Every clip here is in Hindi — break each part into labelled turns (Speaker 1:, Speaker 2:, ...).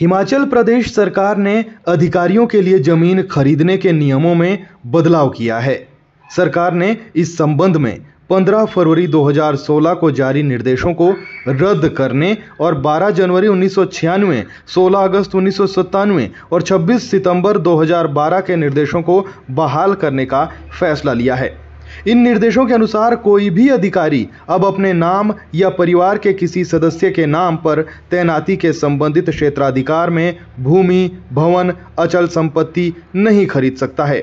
Speaker 1: हिमाचल प्रदेश सरकार ने अधिकारियों के लिए जमीन खरीदने के नियमों में बदलाव किया है सरकार ने इस संबंध में 15 फरवरी 2016 को जारी निर्देशों को रद्द करने और 12 जनवरी उन्नीस 16 अगस्त उन्नीस और 26 सितंबर 2012 के निर्देशों को बहाल करने का फैसला लिया है इन निर्देशों के अनुसार कोई भी अधिकारी अब अपने नाम या परिवार के किसी सदस्य के नाम पर तैनाती के संबंधित क्षेत्राधिकार में भूमि भवन अचल संपत्ति नहीं खरीद सकता है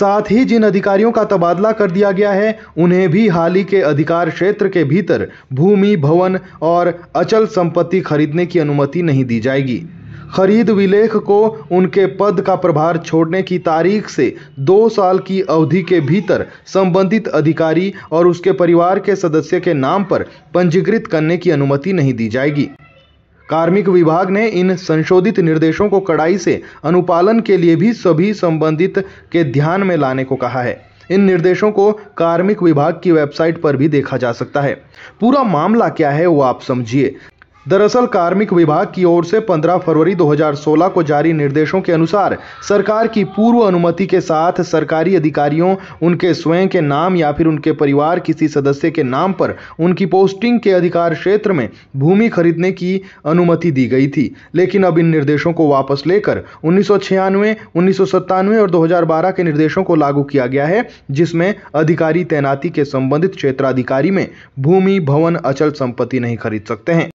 Speaker 1: साथ ही जिन अधिकारियों का तबादला कर दिया गया है उन्हें भी हाल ही के अधिकार क्षेत्र के भीतर भूमि भवन और अचल संपत्ति खरीदने की अनुमति नहीं दी जाएगी खरीद विलेख को उनके पद का प्रभार छोड़ने की तारीख से दो साल की अवधि के भीतर संबंधित अधिकारी और उसके परिवार के सदस्य के नाम पर पंजीकृत करने की अनुमति नहीं दी जाएगी कार्मिक विभाग ने इन संशोधित निर्देशों को कड़ाई से अनुपालन के लिए भी सभी संबंधित के ध्यान में लाने को कहा है इन निर्देशों को कार्मिक विभाग की वेबसाइट पर भी देखा जा सकता है पूरा मामला क्या है वो आप समझिए दरअसल कार्मिक विभाग की ओर से 15 फरवरी 2016 को जारी निर्देशों के अनुसार सरकार की पूर्व अनुमति के साथ सरकारी अधिकारियों उनके स्वयं के नाम या फिर उनके परिवार किसी सदस्य के नाम पर उनकी पोस्टिंग के अधिकार क्षेत्र में भूमि खरीदने की अनुमति दी गई थी लेकिन अब इन निर्देशों को वापस लेकर उन्नीस सौ और दो के निर्देशों को लागू किया गया है जिसमें अधिकारी तैनाती के संबंधित क्षेत्राधिकारी में भूमि भवन अचल संपत्ति नहीं खरीद सकते हैं